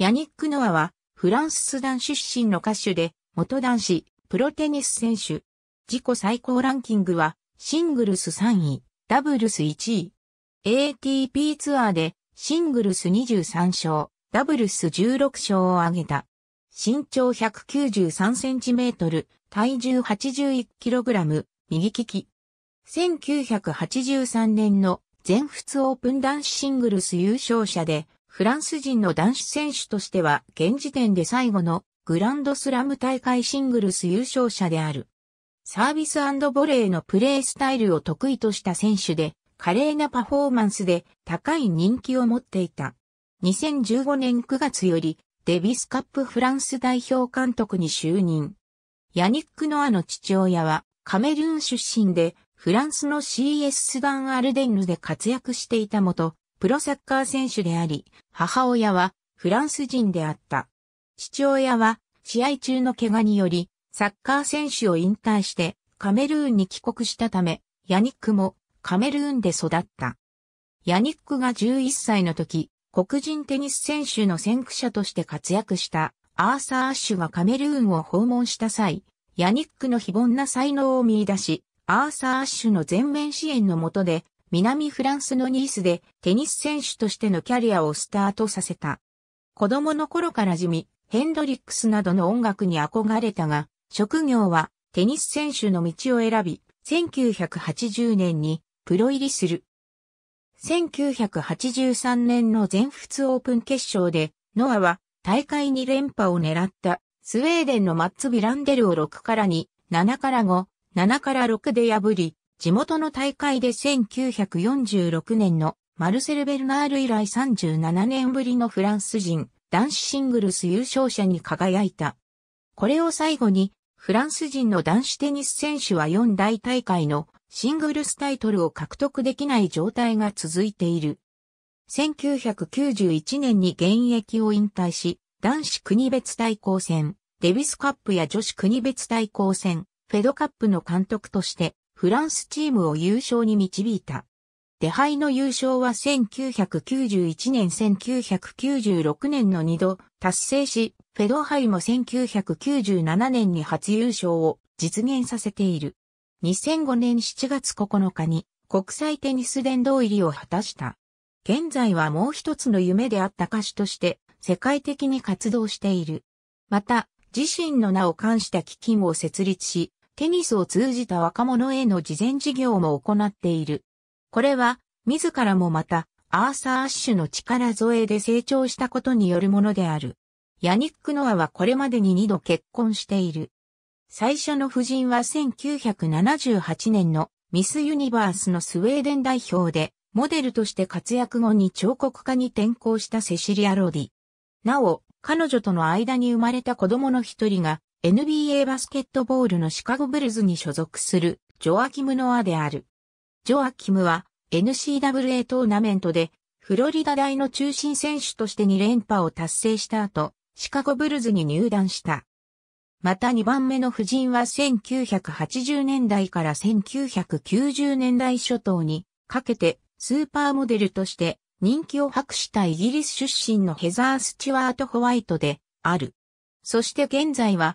ヤニック・ノアは、フランススダン出身の歌手で、元男子、プロテニス選手。自己最高ランキングは、シングルス3位、ダブルス1位。ATP ツアーで、シングルス23勝、ダブルス16勝を挙げた。身長1 9 3トル、体重8 1ラム、右利き。1983年の全仏オープン男子シングルス優勝者で、フランス人の男子選手としては現時点で最後のグランドスラム大会シングルス優勝者である。サービスボレーのプレースタイルを得意とした選手で、華麗なパフォーマンスで高い人気を持っていた。2015年9月よりデビスカップフランス代表監督に就任。ヤニック・ノアの父親はカメルーン出身でフランスの CS スダン・アルデンヌで活躍していたもと、プロサッカー選手であり、母親はフランス人であった。父親は試合中の怪我により、サッカー選手を引退してカメルーンに帰国したため、ヤニックもカメルーンで育った。ヤニックが11歳の時、黒人テニス選手の先駆者として活躍したアーサー・アッシュがカメルーンを訪問した際、ヤニックの非凡な才能を見出し、アーサー・アッシュの全面支援のもとで南フランスのニースでテニス選手としてのキャリアをスタートさせた。子供の頃から地味、ヘンドリックスなどの音楽に憧れたが、職業はテニス選手の道を選び、1980年にプロ入りする。1983年の全仏オープン決勝で、ノアは大会2連覇を狙ったスウェーデンのマッツ・ビランデルを6から2、7から5、7から6で破り、地元の大会で1946年のマルセル・ベルナール以来37年ぶりのフランス人男子シングルス優勝者に輝いた。これを最後にフランス人の男子テニス選手は4大大会のシングルスタイトルを獲得できない状態が続いている。1991年に現役を引退し、男子国別対抗戦、デビスカップや女子国別対抗戦、フェドカップの監督としてフランスチームを優勝に導いた。デハイの優勝は1991年1996年の2度達成し、フェドハイも1997年に初優勝を実現させている。2005年7月9日に国際テニス殿堂入りを果たした。現在はもう一つの夢であった歌手として世界的に活動している。また、自身の名を冠した基金を設立し、テニスを通じた若者への慈善事業も行っている。これは、自らもまた、アーサー・アッシュの力添えで成長したことによるものである。ヤニック・ノアはこれまでに2度結婚している。最初の夫人は1978年のミス・ユニバースのスウェーデン代表で、モデルとして活躍後に彫刻家に転向したセシリア・ロディ。なお、彼女との間に生まれた子供の一人が、NBA バスケットボールのシカゴブルズに所属するジョアキム・ノアである。ジョアキムは n c w a トーナメントでフロリダ大の中心選手として2連覇を達成した後、シカゴブルズに入団した。また2番目の夫人は1980年代から1990年代初頭にかけてスーパーモデルとして人気を博したイギリス出身のヘザー・スチュワート・ホワイトである。そして現在は